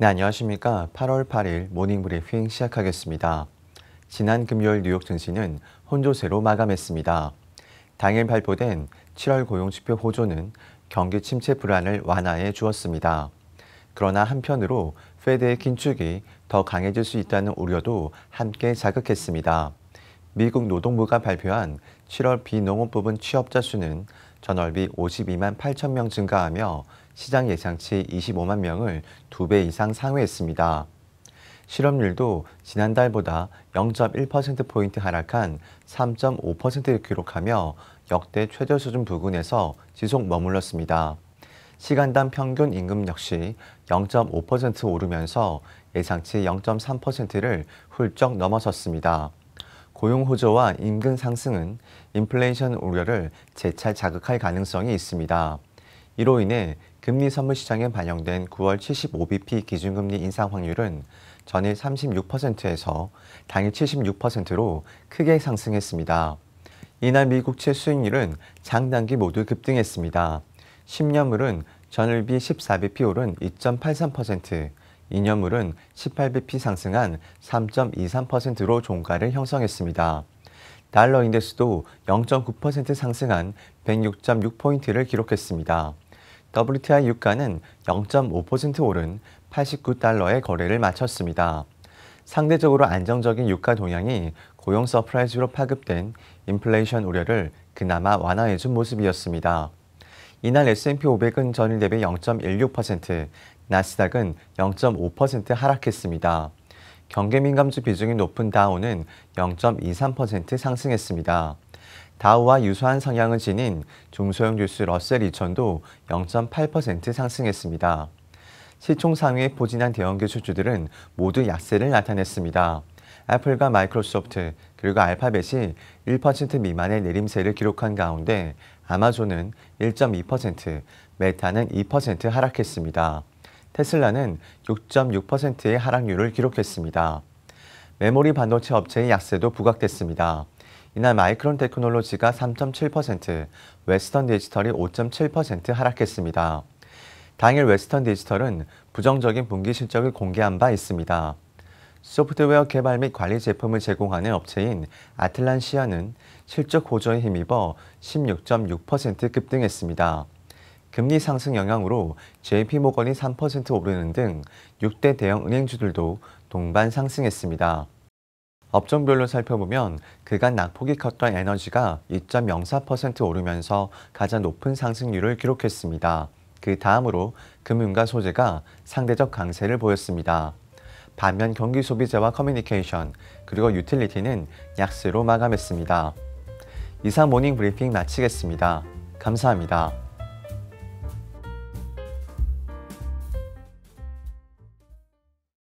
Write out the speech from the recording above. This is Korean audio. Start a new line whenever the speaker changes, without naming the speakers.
네, 안녕하십니까. 8월 8일 모닝 브리핑 시작하겠습니다. 지난 금요일 뉴욕 증시는 혼조세로 마감했습니다. 당일 발표된 7월 고용지표 호조는 경기 침체 불안을 완화해 주었습니다. 그러나 한편으로 페드의 긴축이 더 강해질 수 있다는 우려도 함께 자극했습니다. 미국 노동부가 발표한 7월 비농업 부분 취업자 수는 전월비 52만 8천 명 증가하며 시장 예상치 25만 명을 2배 이상 상회했습니다. 실업률도 지난달보다 0.1%포인트 하락한 3.5%를 기록하며 역대 최저 수준 부근에서 지속 머물렀습니다. 시간당 평균 임금 역시 0.5% 오르면서 예상치 0.3%를 훌쩍 넘어섰습니다. 고용 호조와 임금 상승은 인플레이션 우려를 재차 자극할 가능성이 있습니다. 이로 인해 금리 선물 시장에 반영된 9월 75bp 기준금리 인상 확률은 전일 36%에서 당일 76%로 크게 상승했습니다. 이날 미국채 수익률은 장단기 모두 급등했습니다. 10년물은 전일비 14bp 오른 이념물은 18bp 상승한 3.23%로 종가를 형성했습니다. 달러 인덱스도 0.9% 상승한 106.6포인트를 기록했습니다. WTI 유가는 0.5% 오른 89달러에 거래를 마쳤습니다. 상대적으로 안정적인 유가 동향이 고용 서프라이즈로 파급된 인플레이션 우려를 그나마 완화해준 모습이었습니다. 이날 S&P 500은 전일 대비 0.16%, 나스닥은 0.5% 하락했습니다. 경계 민감주 비중이 높은 다우는 0.23% 상승했습니다. 다우와 유사한 성향을 지닌 중소형 뉴스 러셀 2000도 0.8% 상승했습니다. 시총 상위에 포진한 대형기 주주들은 모두 약세를 나타냈습니다. 애플과 마이크로소프트 그리고 알파벳이 1% 미만의 내림세를 기록한 가운데 아마존은 1.2%, 메타는 2% 하락했습니다. 테슬라는 6.6%의 하락률을 기록했습니다. 메모리 반도체 업체의 약세도 부각됐습니다. 이날 마이크론 테크놀로지가 3.7%, 웨스턴 디지털이 5.7% 하락했습니다. 당일 웨스턴 디지털은 부정적인 분기 실적을 공개한 바 있습니다. 소프트웨어 개발 및 관리 제품을 제공하는 업체인 아틀란시아는 실적 호조에 힘입어 16.6% 급등했습니다. 금리 상승 영향으로 JP모건이 3% 오르는 등 6대 대형 은행주들도 동반 상승했습니다. 업종별로 살펴보면 그간 낙폭이 컸던 에너지가 2.04% 오르면서 가장 높은 상승률을 기록했습니다. 그 다음으로 금융과 소재가 상대적 강세를 보였습니다. 반면 경기 소비자와 커뮤니케이션 그리고 유틸리티는 약세로 마감했습니다. 이상 모닝 브리핑 마치겠습니다. 감사합니다.